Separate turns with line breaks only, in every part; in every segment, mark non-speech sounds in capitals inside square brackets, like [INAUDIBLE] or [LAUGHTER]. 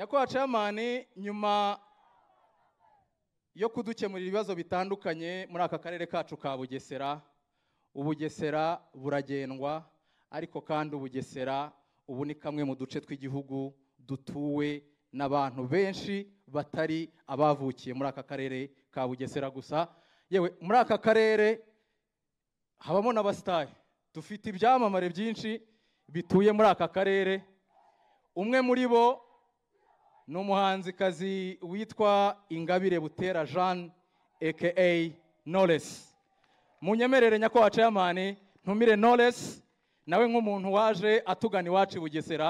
nyakubahwa ceyamani nyuma yo kudukemurira ibibazo bitandukanye muri aka karere kacu ka bugesera ubugesera buragendwa ariko kandi ubugesera ubu ni kamwe mu duce tw'igihugu dutuwe n'abantu benshi batari abavukiye muri aka karere ka bugesera gusa yewe muri aka karere habamo n'abasitari dufite ibyamamare byinshi bituye muri aka karere umwe muri bo ni umuhanzikazi witwa ingabire butera jean aka knowless munyemerere nyakubahwa ceyamani ntumire knowless nawe nk'umuntu waje atugana iwacu i bugesera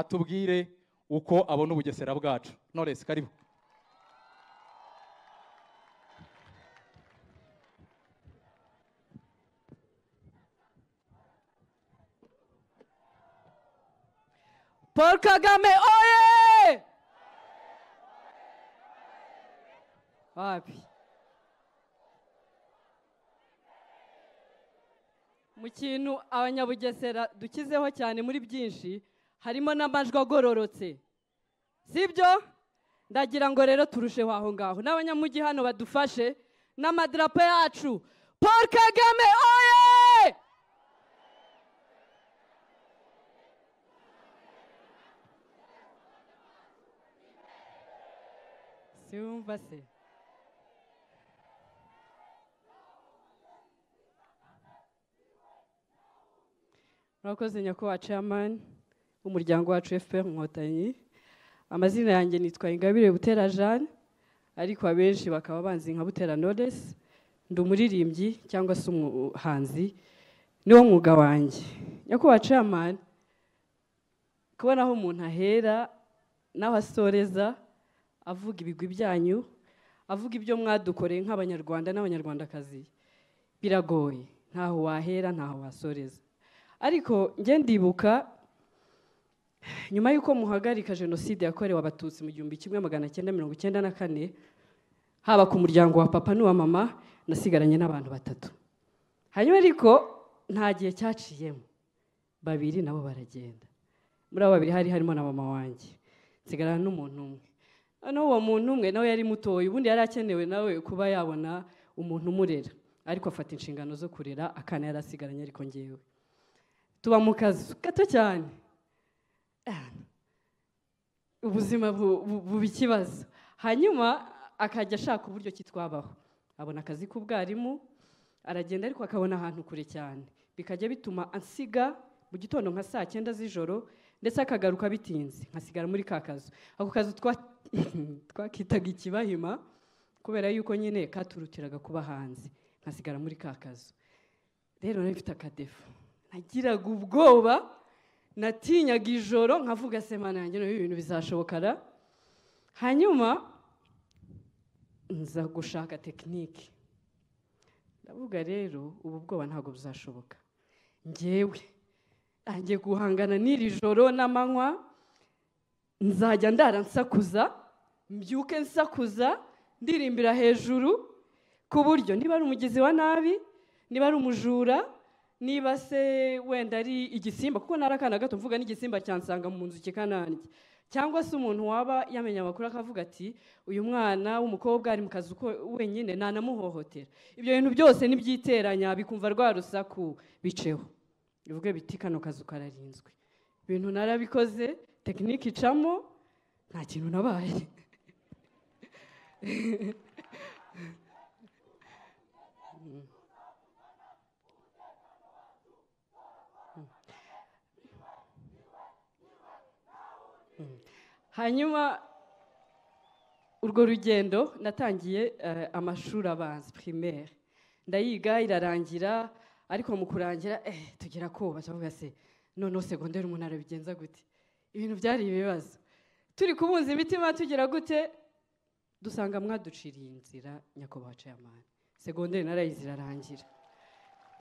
atubwire uko abona ubugesera bwacu knowless karibu paul kagame oye wapi ah, mu kintu abanyabugesera dukizeho cyane muri byinshi harimo n'amajwi agororotse sibyo ndagira ngo rero turusheho aho ngaho n'abanyamujyi hano badufashe n'amadarapo yacu paul kagame oya se murakoze nyakubahwa chairman w'umuryango wacu fpr inkotanyi amazina yanjye nitwa ingabire butera jeanne ariko abenshi bakaba banzi nka butera knowless ndi umuririmbyi cyangwa se umuhanzi niwo mwuga wanjye nyakubahwa chairman kubona aho umuntu ahera naho asoreza avuga ibigwi byanyu avuga ibyo mwadukoreye nk'abanyarwanda n'abanyarwandakazi biragoye ntaho wahera ntaho wasoreza ariko njye ndibuka nyuma y'uko muhagarika jenoside yakorewe abatutsi mu gihumbi kimwe magana cyenda mirongo icyenda na kane haba ku muryango wa papa n'uwa mama nasigaranye n'abantu batatu hanyuma ariko nta gihe cyaciyemo babiri nabo baragenda muri abo babiri hari harimo na mama wanjye nsigarana n'umuntu umwe noneho uwo muntu umwe nawe yari mutoya ubundi yari akenewe nawe kuba yabona umuntu umurera ariko afata inshingano zo kurera akana yari asigaranye ariko ngewe tuba mu kazu gato cyane eh, ubuzima buba ikibazo hanyuma akajya ashaka uburyo kitwabaho abona akazi k'ubwarimu aragenda ariko akabona ahantu kure cyane bikajya bituma ansiga mu gitondo nka saa cyenda z'ijoro ndetse akagaruka bitinze nkasigara muri ka kazu ako kazu [LAUGHS] twakitaga ikibahima kubera yuko nyine katurutiraga kuba hanze nkasigara muri ka kazu rero rero ifite akadefu nagiraga ubwoba natinyaga ijoro nkavuga semana yanjye n'ubu ibintu bizashobokara hanyuma nza gushaka tekinike ndavuga rero ubu bwoba ntabwo buzashoboka ngewe ntangiye guhangana n'iri joro n'amanywa nzajya ndara nsakuza mbyuke nsakuza ndirimbira hejuru ku buryo niba ari umugizi wa nabi niba ari umujura niba se wenda ari igisimba kuko narakana gato mvuga n'igisimba cyansanga mu nzu kikanange cyangwa se umuntu waba yamenya amakuru akavuga ati uyu mwana w'umukobwa ari mu kazi uko wenyine nanamuhohotera ibyo bintu byose nibyiteranya bikumva rwa rusaku biceho bivuge biti kano kazu kararinzwe ibintu narabikoze tekinike icamo nta kintu nabaye [LAUGHS] hanyuma urwo rugendo natangiye eh, amashuri abanza primaire ndayiga irarangira ariko mu kurangira eh, tugera tugira kuba cyangwa se noneho segonderi umuntu arabigenza gute ibintu byari ibibazo turi kubunza imitima tugira gute dusanga mwaduciriye inzira nyakubahwa ceyamani segonderi narayizi irarangira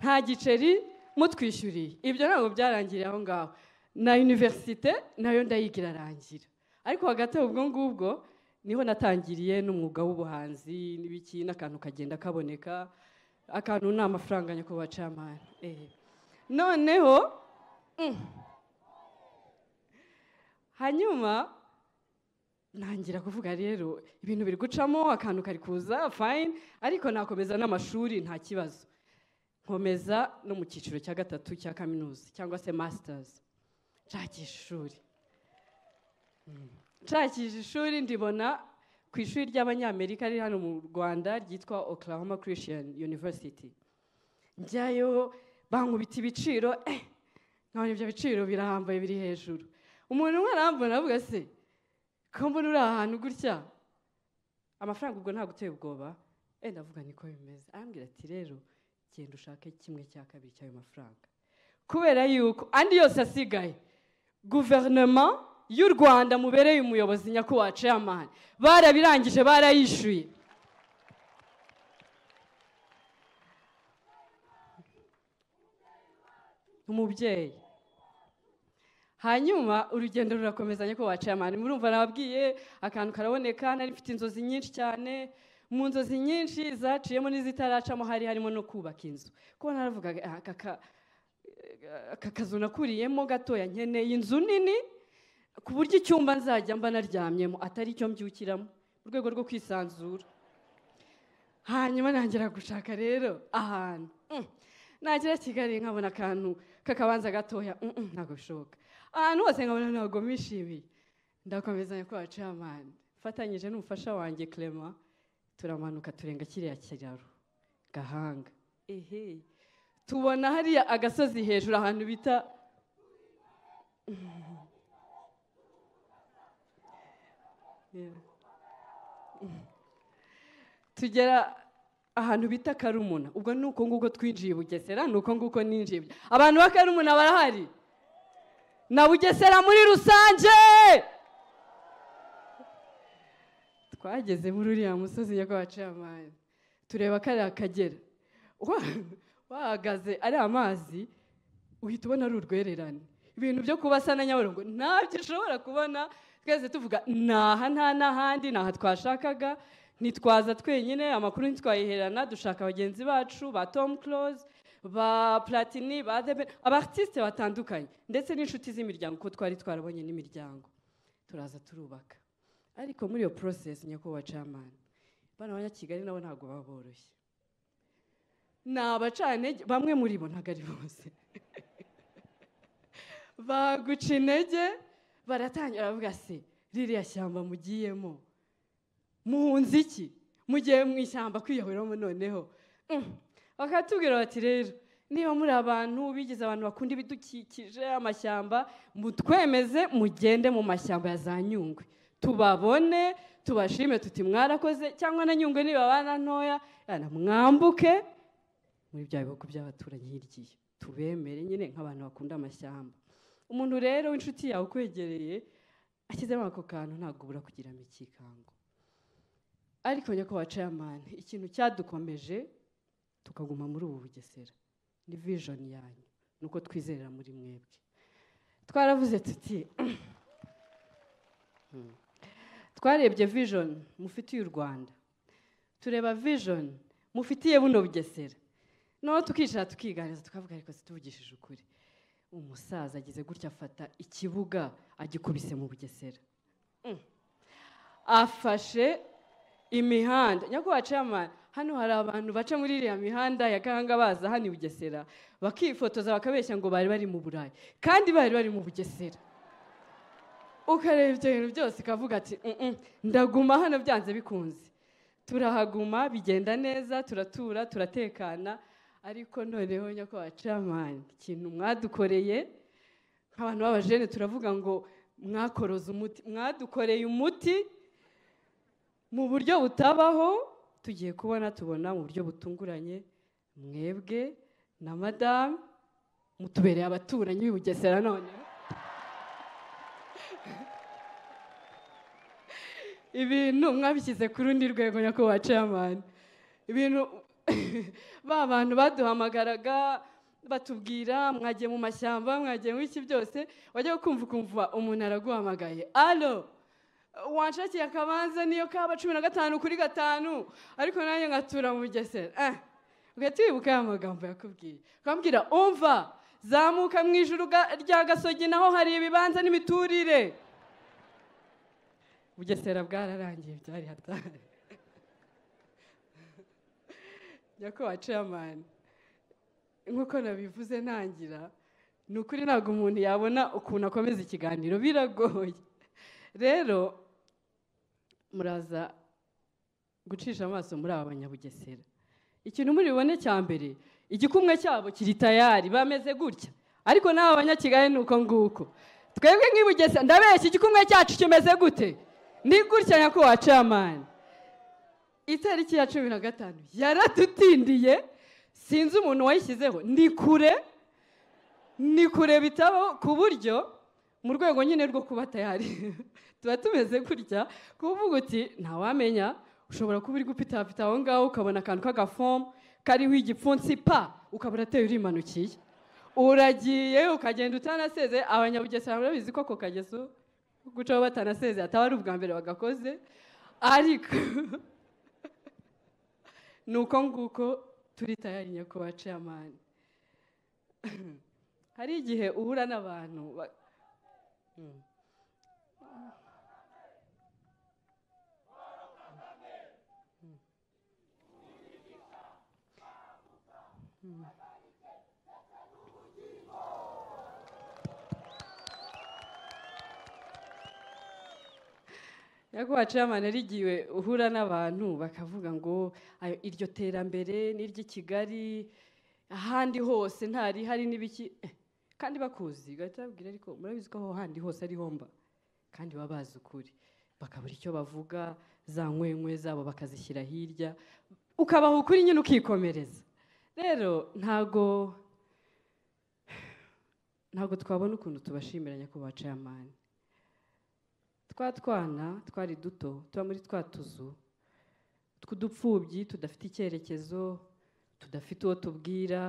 nta giceri mutwishyuriye ibyo ntabwo byarangiriye aho ngaho na univerisite nayo ndayiga irarangira ariko hagati ubwo ngubwo niho natangiriye n'umwuga w'ubuhanzi n'ibiki n'akantu kagenda kaboneka akantu ni amafaranga nyakubahwa camani noneho mm, hanyuma ntangira kuvuga rero ibintu biri gucamo akantu kari kuza fayini ariko nakomeza n'amashuri nta kibazo nkomeza no mu cyiciro cya gatatu cya kaminuza cyangwa se masitazi nshakisha ishuri nshakisha ishuri ndibona ku ishuri ry'abanyamerika riri hano mu rwanda ryitwa oklahoma christian university njyayo bankubita ibiciro eh nkabona ibyo biciro birahambaye biri hejuru umuntu umwe arambona avuga se ko mbona uri ahantu gutya amafaranga ubwo ntabwo uteye ubwoba wenda eh, avuga niko bimeze arambwira ati rero genda ushake kimwe cya kabiri cy'ayo mafaranga kubera yuko andi yose asigaye guverinoma y'u rwanda mubereye umuyobozi nyakubahwa ceyamani barabirangije barayishyuye umubyeyi hanyuma urugendo rurakomeza nyakubahwa ceyamani murumva nababwiye akantu karaboneka nari mfite inzozi nyinshi cyane mu nzozi nyinshi zaciyemo n'izitaracamo hari harimo no kubaka inzu ko naravugaga aka kazu nakuriyemo gatoya nkeneye inzu nini ku buryo icyumba nzajya mba naryamyemo atari icyo mbyukiramo mu rwego rwo kwisanzura hanyuma ntangira gushaka rero ahantu mm. nagera kigali nkabona akantu k'akabanza gatoya mm, mm, ntabwo bishoboka ahantu hose nkabona ntabwo mishimiye ndakomezanya ko bacamanza mfatanyije n'umufasha wanjye Clement turamanuka turenga kiriya kiraro gahanga ehe tubona hariya agasozi hejuru ahantu bita [LAUGHS] tugera ahantu bita karumuna ubwo ni uko nguko twinjiye bugesera ni uko nguko ninjiye abantu ba karumuna barahari na bugesera muri rusange twageze muri uriya musozi nyakubahwa amazi tureba kariya kagera wahagaze ari amazi uhita ubona ari urwererane ibintu byo kubasa na nyabarongo ntabyo ushobora kubona twese tuvuga naha nta n'ahandi naha twashakaga ntitwaza twenyine amakuru ntitwayiherana dushaka bagenzi bacu ba Tom close ba platini ba debe abatisite batandukanye ndetse n'inshuti z'imiryango kuko twari twarabonye n'imiryango turaza turubaka ariko muri iyo porosesi nyakubahwa camani bano banyakigali nabo ntabwo baboroshye boroshye ni abacantege bamwe muri bo ntabwo ari bose [LAUGHS] baguca intege baratangira baravuga se ririya shyamba mugiyemo muhunze iki mugiye mu ishyamba kwiyoboramo noneho mm. bakatubwira bati rero niba muri abantu bigize abantu bakunda ibidukikije amashyamba mutwemeze mugende mu mashyamba ya za nyungwe tubabone tubashime tuti mwarakoze cyangwa na nyungwe nibabana ntoya mwambuke muri bya bihugu by'abaturanyi hirya tubemere nyine nk'abantu bakunda amashyamba umuntu rero w'inshuti yawe ukwegereye akizemo ako kantu ntabwo ubura kugira ngo ikikango ariko nyakubahwa ceyamani ikintu cyadukomeje tukaguma muri ubu bugesera ni vijoni yanyu ni uko twizerera muri mwebwe twaravuze tuti [CLEARS THROAT] hmm. twarebye vijoni mufitiye u rwanda tureba vijoni mufitiye buno bugesera noneho tukicara tukiganiriza tukavuga ariko zituvugishije ukuri umusaza ageze gutya afata ikibuga agikubise mu bugesera mm. afashe imihanda nyakubahwa ceyamani hano hari abantu baca muri iriya mihanda ya gahanga baza hano i bugesera bakifotoza bakabeshya ngo bari bari mu burayi kandi bari bari mu bugesera ukareba ibyo bintu byose ukavuga ati ndaguma hano byanze bikunze turahaguma bigenda neza turatura turatekana ariko noneho nyakubahwa ikintu mwadukoreye nk'abantu b'abajene turavuga ngo mwakoroza umuti mwadukoreye umuti mu buryo butabaho tugiye kubona tubona mu buryo butunguranye mwebwe na madamu mutubereye abaturanyi b'i bugesera none ibintu mwabishyize ku rundi rwego nyakubahwa ceyamani ibintu [LAUGHS] ba bantu baduhamagaraga batubwira mwagiye mu mashyamba mwagiye mu iki byose wajya kumva ukumva umuntu araguhamagaye alo wanshakiye akabanza niyo kaba cumi na gatanu kuri gatanu ariko nanjye nkatura mu bugesera eh, ugahita wibuka ya magambo yakubwiye ukambwira umva zamuka mu ijuru rya gasogi naho hari ibibanza n'imiturire bugesera bwararangiye byari hatari nyakubawa ceyamani nk'uko nabivuze ntangira ni ukuri ntabwo umuntu yabona ukuntu akomeza ikiganiro biragoye rero muraza gucisha amaso muri aba banyabugesera ikintu muri bubone cya mbere igikumwe cyabo kiri tayari bameze gutya ariko n'aba banyakigali ni uko nguko twebwe nk'ibugesera ndabeshya igikumwe cyacu kimeze gute ni gutya nyakubawa ceyamani itariki ya cumi na gatanu yaradutindiye sinzi umuntu wayishyizeho ni kure ni kure bitabo ku buryo mu rwego nyine rwo kuba tayari [LAUGHS] tuba tumeze gutya kuvuga uti ntawamenya ushobora kuba uri gupitapita aho ngaho ukabona akantu k'agafomu kariho igipfunsi pa ukabura ateye urimanukiye uragiye ukagenda utanaseze abanyabugesera murabizi ko ako kageso gucaho batanaseze ataba ari ubwa mbere bagakoze ariko ni uko nguko turi tayari nyakubahwa ceyamani [CLEARS THROAT] hari igihe uhura n'abantu Mm-hmm. ntabwo waciye yarigiwe uhura n'abantu bakavuga ngo iryo terambere n'iry'i kigali ahandi hose ntarihari n'ibiki eh, kandi bakuzi ugahita babwira ariko murabizi ko aho handi hose ari homba kandi baba bazi ukuri bakabura icyo bavuga za nkwenkwe zabo bakazishyira hirya ukabaha ukuri nyine ukikomereza rero ntago ntabwo twabona ukuntu tubashimira nyakubahwa chairman twa twana twari duto tuba muri twa tuzu tw'udupfubyi tudafite icyerekezo tudafite uwo tubwira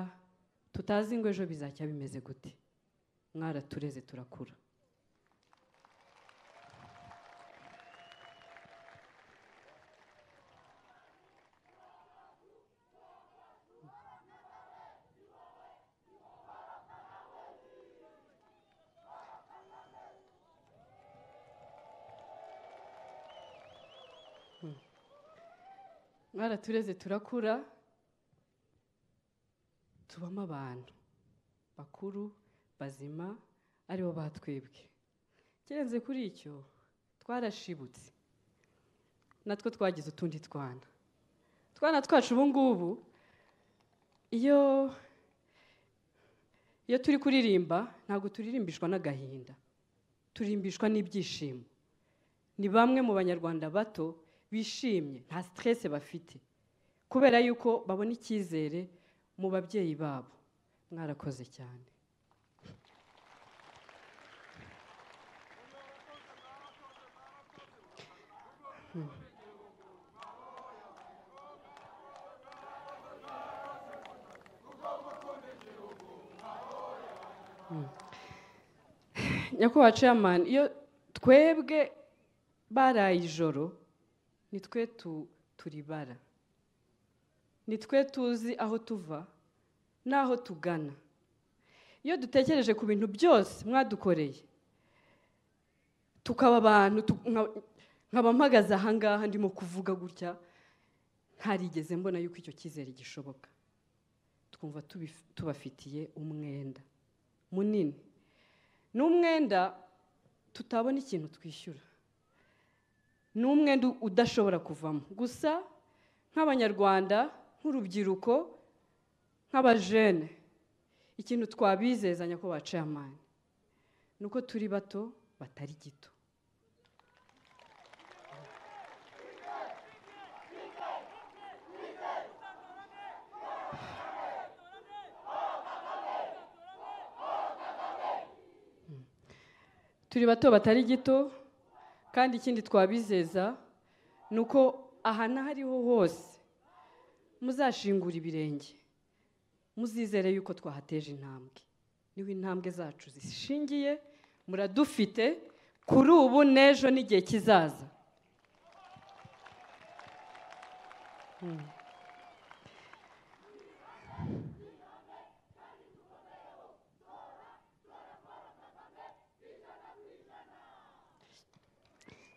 tutazi ngo ejo bizajya bimeze gute mwaratureze turakura mwaratureze turakura tubamo abantu bakuru bazima aribo batwebwe kirenze kuri icyo twarashibutse natwo twagize utundi twana twana twacu ubu ngubu iyo iyo turi kuririmba ntabwo turirimbishwa n'agahinda turimbishwa n'ibyishimo ni bamwe mu banyarwanda bato bishimye nta siteresi bafite kubera yuko babona icyizere mu babyeyi babo mwarakoze cyane hmm. Hmm. [SIGHS] nyakubahwa chairman iyo twebwe baraye ijoro nitwe turibara nitwe tuzi aho tuva n'aho tugana iyo dutekereje ku bintu byose mwadukoreye tukaba abantu nkaba mpagaze ahangaha ndimo kuvuga gutya ntarigeze mbona yuko icyo cyizere gishoboka twumva tubafitiye umwenda munini ni umwenda tutabona ikintu twishyura ni umwenda udashobora kuvamo gusa nk'abanyarwanda nk'urubyiruko nk'abajene ikintu twabizezanya ko baciye amani ni uko turi bato batari gito hmm. turi bato batari gito kandi ikindi twabizeza ni uko aha n'ahariho hose muzashingura ibirenge muzizere yuko twahateje intambwe niho intambwe zacu zishingiye muradufite kuri ubu n'ejo n'igihe kizaza hmm.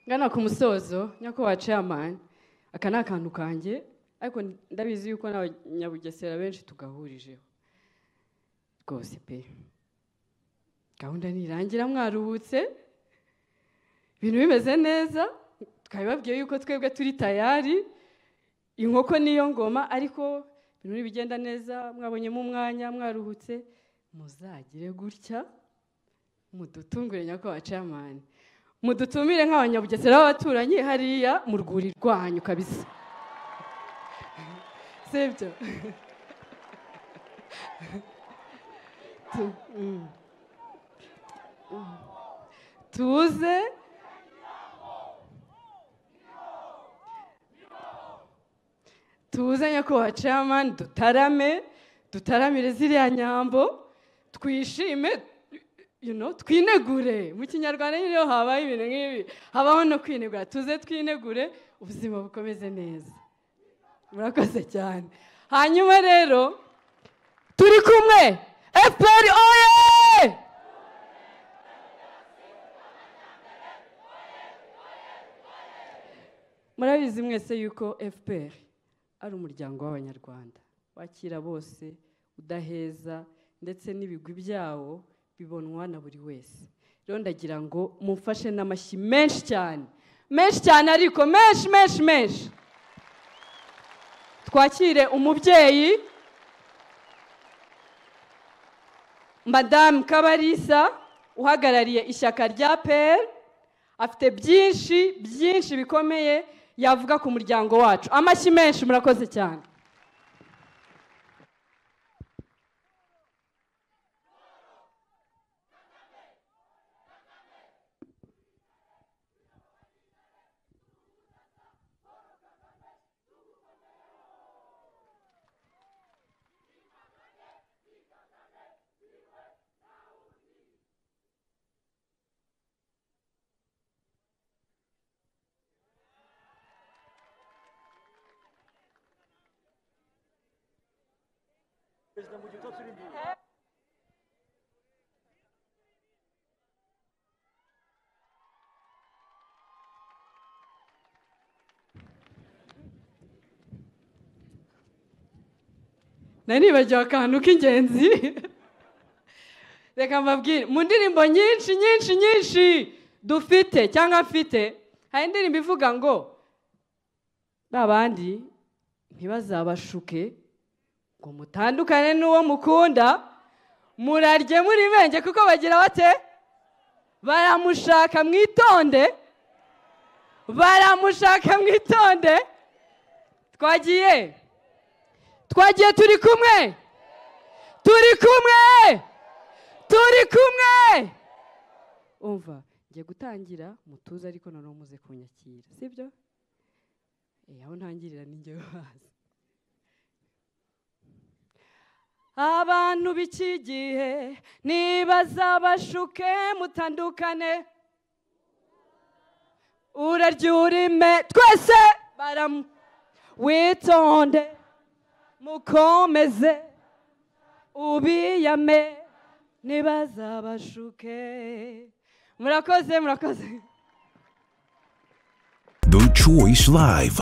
ngana ku musozo nyakubahwa ceyamani aka ni akantu kanjye ariko ndabizi yuko n'abanyabugesera benshi tugahurijeho rwose pe gahunda ntirangira mwaruhutse ibintu bimeze neza twabibabwiye yuko twebwe turi tayari inkoko niyo ngoma ariko ibintu bigenda neza mwabonyemo umwanya mwaruhutse muzagire gutya mudutungure nyakubahwa ceyamani mudutumire nk'abanyabugesera b'abaturanyi hariya mu rwuri rwanyu kabisa sibyo mm. tuze tuze nyakubahwa chairman dutarame dutaramire ziriya nyambo twishime twinegure mu kinyarwanda nyine iyo habaye ibintu nk'ibi habaho no kwinegura tuze twinegure ubuzima bukomeze neza murakoze cyane hanyuma rero turi kumwe efuperi oye murabizi mwese yuko efuperi ari umuryango w'abanyarwanda wakira bose udaheza ndetse n'ibigwi byawo bibonwa na buri wese rero ndagira ngo mufashe n'amashyi menshi cyane menshi cyane ariko menshi menshi menshi twakire umubyeyi madamu kabarisa uhagarariye ishyaka rya peri afite byinshi byinshi bikomeye yavuga ku muryango wacu amashyi menshi murakoze cyane perezida mu gihe utari imbere nibagiwe akantu k'ingenzi reka mbabwire mu ndirimbo nyinshi nyinshi nyinshi dufite cyangwa mfite hari indirimbo ivuga ngo babandi ntibazabashuke ngo mutandukane n'uwo mukunda murarye muri benge kuko bagira bate baramushaka mwitonde baramushaka mwitonde twagiye twagiye turi kumwe turi kumwe turi kumwe umva njye gutangira mutuze ariko noneho umuze kunyakira sibyo eh, aho ntangirira ni njyewe bazi abantu b'iki gihe nibaza bashuke mutandukane urarya twese baramu witonde mukomeze ubiyame ntibazabashuke murakoze murakoze The Choice Live